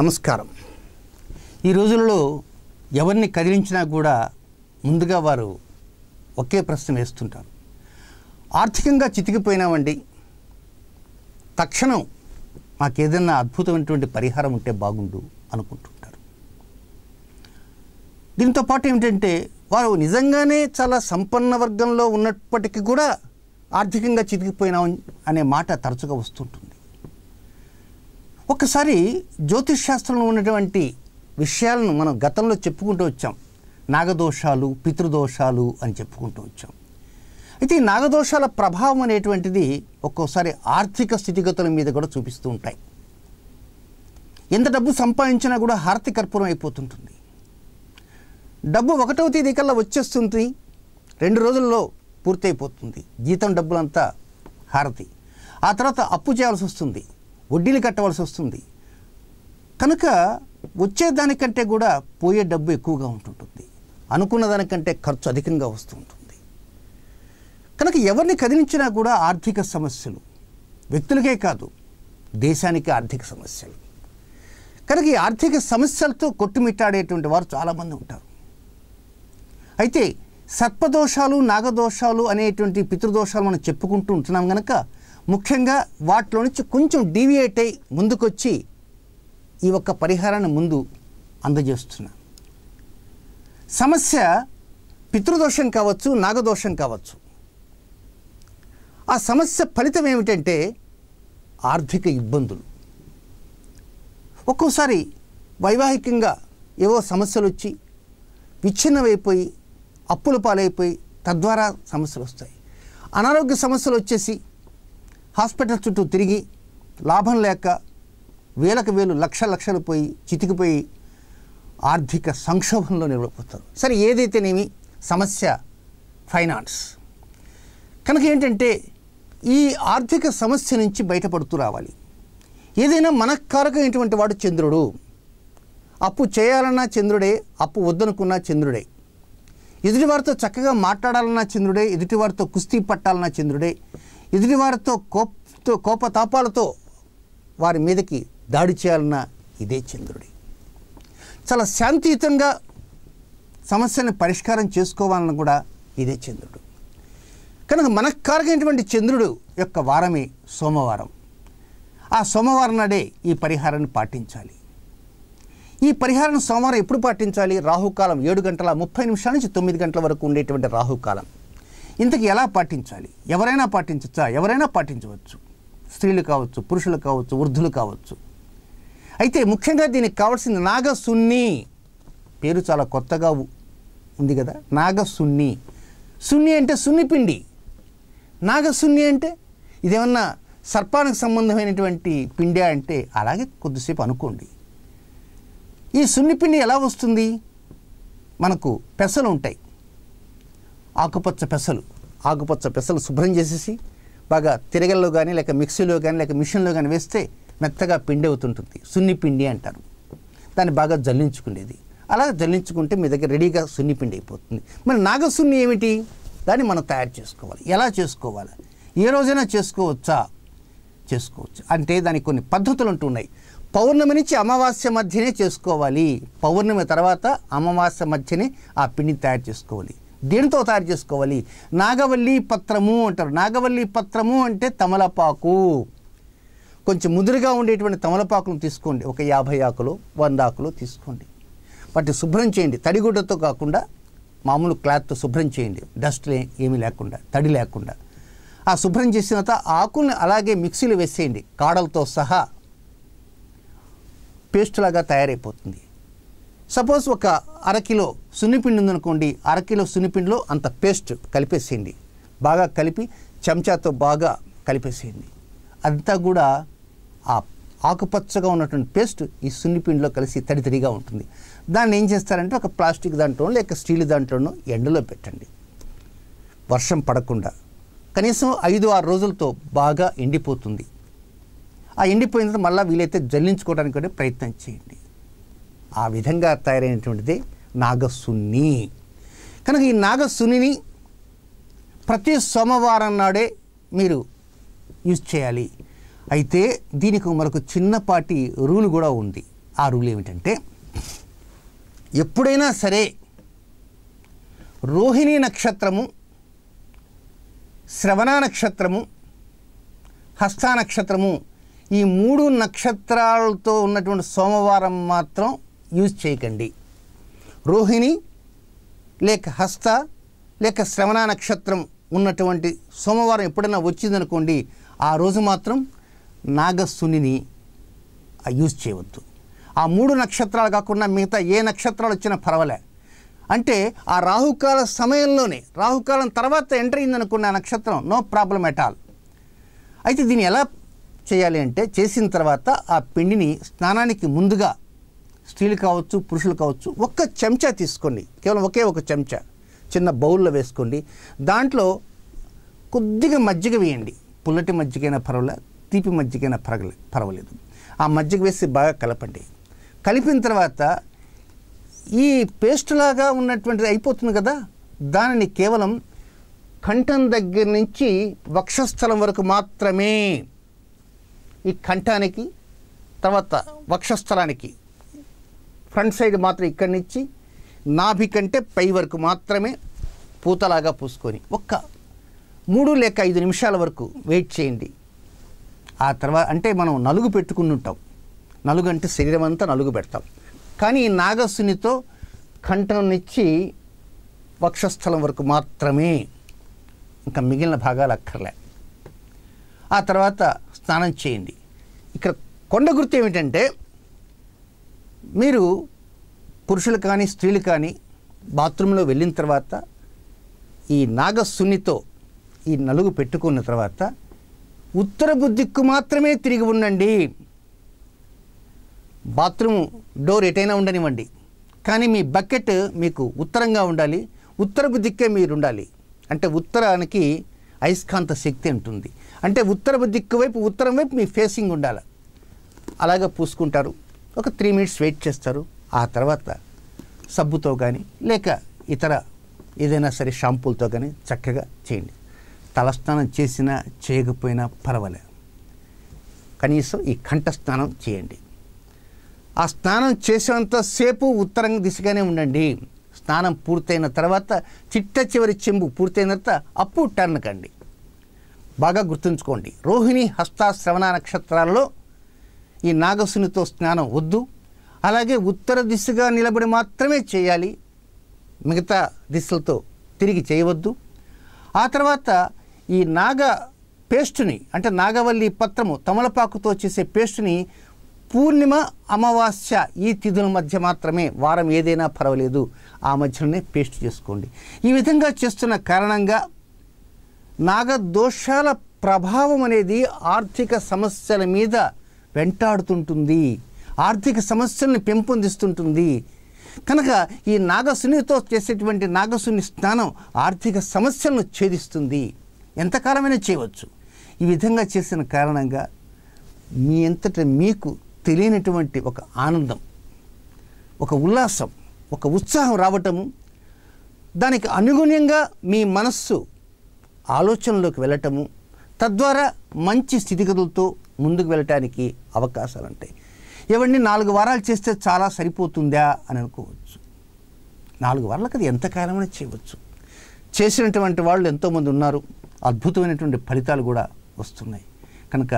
నమస్కారం ఈ రోజుల్లో ఎవరిని కదిలించినా కూడా ముందుగా వారు ఒకే ప్రశ్న వేస్తుంటారు ఆర్థికంగా చితికిపోయినామండి తక్షణం మాకేదన్నా అద్భుతమైనటువంటి పరిహారం ఉంటే బాగుండు అనుకుంటుంటారు దీంతో పాటు ఏమిటంటే వారు నిజంగానే చాలా సంపన్న వర్గంలో ఉన్నప్పటికీ కూడా ఆర్థికంగా చితికిపోయినాం అనే మాట తరచుగా వస్తుంటుంది ఒక్కసారి జ్యోతిష్ శాస్త్రంలో ఉన్నటువంటి విషయాలను మనం గతంలో చెప్పుకుంటూ వచ్చాం నాగదోషాలు పితృదోషాలు అని చెప్పుకుంటూ వచ్చాం అయితే ఈ నాగదోషాల ప్రభావం అనేటువంటిది ఒక్కోసారి ఆర్థిక స్థితిగతుల మీద కూడా చూపిస్తూ ఉంటాయి ఎంత డబ్బు సంపాదించినా కూడా హారతి కర్పూరం అయిపోతుంటుంది డబ్బు ఒకటవ తేదీ కల్లా వచ్చేస్తుంది రెండు రోజుల్లో పూర్తయిపోతుంది జీతం డబ్బులంతా హారతి ఆ తర్వాత అప్పు చేయాల్సి వస్తుంది వడ్డీలు కట్టవలసి వస్తుంది కనుక వచ్చేదానికంటే కూడా పోయే డబ్బు ఎక్కువగా ఉంటుంటుంది అనుకున్న దానికంటే ఖర్చు అధికంగా వస్తూ ఉంటుంది కనుక ఎవరిని కదిలించినా కూడా ఆర్థిక సమస్యలు వ్యక్తులకే కాదు దేశానికి ఆర్థిక సమస్యలు కనుక ఈ ఆర్థిక సమస్యలతో కొట్టుమిట్టాడేటువంటి వారు చాలామంది ఉంటారు అయితే సర్పదోషాలు నాగదోషాలు అనేటువంటి పితృదోషాలు మనం చెప్పుకుంటూ ఉంటున్నాం కనుక ముఖ్యంగా వాటిలో నుంచి కొంచెం డీవియేట్ అయి ముందుకొచ్చి ఈ ఒక్క పరిహారాన్ని ముందు అందజేస్తున్నా సమస్య పితృదోషం కావచ్చు నాగదోషం కావచ్చు ఆ సమస్య ఫలితం ఏమిటంటే ఆర్థిక ఇబ్బందులు ఒక్కోసారి వైవాహికంగా ఏవో సమస్యలు వచ్చి విచ్ఛిన్నమైపోయి అప్పుల పాలైపోయి తద్వారా సమస్యలు వస్తాయి అనారోగ్య సమస్యలు వచ్చేసి హాస్పిటల్ చుట్టూ తిరిగి లాభం లేక వేలకు వేలు లక్ష లక్షలు పోయి చితికిపోయి ఆర్థిక సంక్షోభంలో నిలబడిపోతారు సరే ఏదైతేనేమి సమస్య ఫైనాన్స్ కనుక ఏంటంటే ఈ ఆర్థిక సమస్య నుంచి బయటపడుతూ రావాలి ఏదైనా మనకారకమైనటువంటి వాడు చంద్రుడు అప్పు చేయాలన్నా చంద్రుడే అప్పు వద్దనుకున్నా చంద్రుడే ఎదుటివారితో చక్కగా మాట్లాడాలన్నా చంద్రుడే ఎదుటివారితో కుస్తీ పట్టాలన్నా చంద్రుడే వారితో కోపతో కోపతాపాలతో వారి మీదకి దాడి చేయాలన్న ఇదే చంద్రుడి చాలా శాంతియుతంగా సమస్యను పరిష్కారం చేసుకోవాలని కూడా ఇదే చంద్రుడు కనుక మనకారకమైనటువంటి చంద్రుడు యొక్క వారమే సోమవారం ఆ సోమవారం నాడే ఈ పరిహారాన్ని పాటించాలి ఈ పరిహారం సోమవారం ఎప్పుడు పాటించాలి రాహుకాలం ఏడు గంటల ముప్పై నిమిషాల నుంచి తొమ్మిది గంటల వరకు ఉండేటువంటి రాహుకాలం ఇంతకు ఎలా పాటించాలి ఎవరైనా పాటించచ్చా ఎవరైనా పాటించవచ్చు స్త్రీలు కావచ్చు పురుషులు కావచ్చు వృద్ధులు కావచ్చు అయితే ముఖ్యంగా దీనికి కావాల్సింది నాగసున్ని పేరు చాలా కొత్తగా ఉంది కదా నాగసున్ని సున్ని అంటే సున్నిపిండి నాగసున్ని అంటే ఇదేమన్నా సర్పానికి సంబంధమైనటువంటి పిండి అంటే అలాగే కొద్దిసేపు అనుకోండి ఈ సున్నిపిండి ఎలా వస్తుంది మనకు పెసలు ఉంటాయి ఆకుపచ్చ పెసలు ఆకుపచ్చ పెసలు శుభ్రం చేసేసి బాగా తిరగల్లో కానీ లేక మిక్సీలో కానీ లేక మిషన్లో కానీ వేస్తే మెత్తగా పిండి అవుతుంటుంది సున్ని పిండి అంటారు దాన్ని బాగా జల్లించుకునేది అలా జల్లించుకుంటే మీ దగ్గర రెడీగా సున్ని పిండి అయిపోతుంది మరి నాగసున్ని ఏమిటి దాన్ని మనం తయారు చేసుకోవాలి ఎలా చేసుకోవాలి ఏ రోజైనా చేసుకోవచ్చా చేసుకోవచ్చు అంటే దానికి కొన్ని పద్ధతులు ఉంటున్నాయి పౌర్ణమి నుంచి అమావాస్య మధ్యనే చేసుకోవాలి పౌర్ణమి తర్వాత అమావాస్య మధ్యనే ఆ పిండిని తయారు చేసుకోవాలి దేనితో తయారు చేసుకోవాలి నాగవల్లి పత్రము అంటారు నాగవల్లి పత్రము అంటే తమలపాకు కొంచెం ముదురుగా ఉండేటువంటి తమలపాకులను తీసుకోండి ఒక యాభై ఆకులు వంద ఆకులు తీసుకోండి వాటిని శుభ్రం చేయండి తడిగుడ్డతో కాకుండా మామూలు క్లాత్తో శుభ్రం చేయండి డస్ట్ ఏమీ లేకుండా తడి లేకుండా ఆ శుభ్రం చేసిన తర్వాత ఆకుల్ని అలాగే మిక్సీలో వేసేయండి కాడలతో సహా పేస్ట్ లాగా తయారైపోతుంది సపోజ్ ఒక అరకిలో సున్నిపిండి ఉందనుకోండి అరకిలో సున్నిపిండిలో అంత పేస్ట్ కలిపేసేయండి బాగా కలిపి చెంచాతో బాగా కలిపేసేయండి అంతా కూడా ఆ ఆకుపచ్చగా ఉన్నటువంటి పేస్ట్ ఈ సున్నిపిండిలో కలిసి తడితడిగా ఉంటుంది దాన్ని ఏం చేస్తారంటే ఒక ప్లాస్టిక్ దాంట్లో లేక స్టీల్ దాంట్లోనో ఎండలో పెట్టండి వర్షం పడకుండా కనీసం ఐదు ఆరు రోజులతో బాగా ఎండిపోతుంది ఆ ఎండిపోయిన తర్వాత మళ్ళీ వీలైతే జల్లించుకోవడానికి ప్రయత్నం చేయండి ఆ విధంగా తయారైనటువంటిది నాగసున్ని కనుక ఈ నాగసునిని ప్రతి సోమవారం నాడే మీరు యూజ్ చేయాలి అయితే దీనికి మనకు చిన్నపాటి రూల్ కూడా ఉంది ఆ రూల్ ఏమిటంటే ఎప్పుడైనా సరే రోహిణీ నక్షత్రము శ్రవణ నక్షత్రము హస్తా నక్షత్రము ఈ మూడు నక్షత్రాలతో ఉన్నటువంటి సోమవారం మాత్రం యూజ్ చేయకండి రోహిణి లేక హస్త లేక శ్రవణ నక్షత్రం ఉన్నటువంటి సోమవారం ఎప్పుడైనా వచ్చిందనుకోండి ఆ రోజు మాత్రం నాగసునిని యూజ్ చేయవద్దు ఆ మూడు నక్షత్రాలు కాకుండా మిగతా ఏ నక్షత్రాలు వచ్చినా పర్వాలే అంటే ఆ రాహుకాల సమయంలోనే రాహుకాలం తర్వాత ఎంటర్ అయిందనుకున్న నక్షత్రం నో ప్రాబ్లం ఎట్ ఆల్ అయితే దీన్ని ఎలా చేయాలి అంటే చేసిన తర్వాత ఆ పిండిని స్నానానికి ముందుగా స్త్రీలు కావచ్చు పురుషులు కావచ్చు ఒక్క చెంచా తీసుకోండి కేవలం ఒకే ఒక చెంచా చిన్న బౌల్లో వేసుకోండి దాంట్లో కొద్దిగా మజ్జిగ వేయండి పుల్లటి మజ్జిగైనా పర్వాలే తీపి మజ్జిగైనా పరగలే పర్వాలేదు ఆ మజ్జిగ వేసి బాగా కలపండి కలిపిన తర్వాత ఈ పేస్ట్ లాగా ఉన్నటువంటిది అయిపోతుంది కదా దానిని కేవలం కంఠం దగ్గర నుంచి వక్షస్థలం వరకు మాత్రమే ఈ కంఠానికి తర్వాత వక్షస్థలానికి ఫ్రంట్ సైడ్ మాత్రం ఇక్కడి నుంచి నాభి కంటే పై వరకు మాత్రమే పూతలాగా పూసుకొని ఒక్క మూడు లేక ఐదు నిమిషాల వరకు వెయిట్ చేయండి ఆ తర్వాత అంటే మనం నలుగు పెట్టుకుని ఉంటాం నలుగు అంటే శరీరం అంతా నలుగు పెడతాం కానీ ఈ నాగసునితో కంఠం నుంచి వక్షస్థలం వరకు మాత్రమే ఇంకా మిగిలిన భాగాలు అక్కర్లే ఆ తర్వాత స్నానం చేయండి ఇక్కడ కొండ గుర్తు ఏమిటంటే మీరు పురుషులు కానీ స్త్రీలు కానీ బాత్రూంలో వెళ్ళిన తర్వాత ఈ నాగస్సునితో ఈ నలుగు పెట్టుకున్న తర్వాత ఉత్తర దిక్కు మాత్రమే తిరిగి ఉండండి బాత్రూమ్ డోర్ ఎటైనా ఉండనివ్వండి కానీ మీ బకెట్ మీకు ఉత్తరంగా ఉండాలి ఉత్తరపు దిక్కే మీరు ఉండాలి అంటే ఉత్తరానికి అయస్కాంత శక్తి ఉంటుంది అంటే ఉత్తరపు దిక్కు వైపు ఉత్తరం వైపు మీ ఫేసింగ్ ఉండాలి అలాగా పూసుకుంటారు ఒక త్రీ మినిట్స్ వెయిట్ చేస్తారు ఆ తర్వాత సబ్బుతో కానీ లేక ఇతర ఏదైనా సరే షాంపూలతో కానీ చక్కగా చేయండి తలస్నానం చేసినా చేయకపోయినా పర్వాలేదు కనీసం ఈ కంఠస్నానం చేయండి ఆ స్నానం చేసేంతసేపు ఉత్తరం దిశగానే ఉండండి స్నానం పూర్తయిన తర్వాత చిట్ట చివరి చెంబు పూర్తయిన తర్వాత అప్పు టర్న్ కండి బాగా గుర్తుంచుకోండి రోహిణి హస్త శ్రవణ నక్షత్రాల్లో ఈ నాగసునితో స్నానం వద్దు అలాగే ఉత్తర దిశగా నిలబడి మాత్రమే చేయాలి మిగతా దిశలతో తిరిగి చేయవద్దు ఆ తర్వాత ఈ నాగ పేస్టుని అంటే నాగవల్లి పత్రము తమలపాకుతో చేసే పేస్టుని పూర్ణిమ అమావాస్య ఈ తిథుల మధ్య మాత్రమే వారం ఏదైనా పర్వాలేదు ఆ మధ్యలోనే పేస్ట్ చేసుకోండి ఈ విధంగా చేస్తున్న కారణంగా నాగదోషాల ప్రభావం అనేది ఆర్థిక సమస్యల మీద వెంటాడుతుంటుంది ఆర్థిక సమస్యల్ని పెంపొందిస్తుంటుంది కనుక ఈ నాగసునితో చేసేటువంటి నాగసుని స్నానం ఆర్థిక సమస్యలను ఛేదిస్తుంది ఎంతకాలమైనా చేయవచ్చు ఈ విధంగా చేసిన కారణంగా మీ అంతట మీకు తెలియనటువంటి ఒక ఆనందం ఒక ఉల్లాసం ఒక ఉత్సాహం రావటము దానికి అనుగుణ్యంగా మీ మనస్సు ఆలోచనలోకి వెళ్ళటము తద్వారా మంచి స్థితిగతులతో ముందుకు వెళ్ళటానికి అవకాశాలు ఉంటాయి ఇవన్నీ నాలుగు వారాలు చేస్తే చాలా సరిపోతుందా అని అనుకోవచ్చు నాలుగు వారాలకు అది ఎంతకాలమైనా చేయవచ్చు చేసినటువంటి వాళ్ళు ఎంతోమంది ఉన్నారు అద్భుతమైనటువంటి ఫలితాలు కూడా వస్తున్నాయి కనుక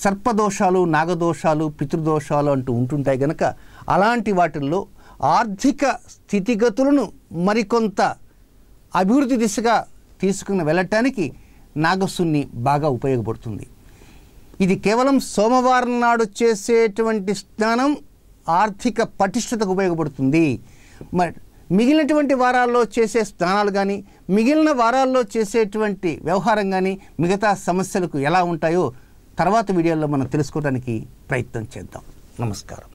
సర్పదోషాలు నాగదోషాలు పితృదోషాలు అంటూ ఉంటుంటాయి కనుక అలాంటి వాటిల్లో ఆర్థిక స్థితిగతులను మరికొంత అభివృద్ధి దిశగా తీసుకుని వెళ్ళటానికి నాగసున్ని బాగా ఉపయోగపడుతుంది ఇది కేవలం సోమవారం నాడు చేసేటువంటి స్నానం ఆర్థిక పటిష్టతకు ఉపయోగపడుతుంది మరి మిగిలినటువంటి వారాల్లో చేసే స్నానాలు కానీ మిగిలిన వారాల్లో చేసేటువంటి వ్యవహారం కానీ మిగతా సమస్యలకు ఎలా ఉంటాయో తర్వాత వీడియోలో మనం తెలుసుకోవడానికి ప్రయత్నం చేద్దాం నమస్కారం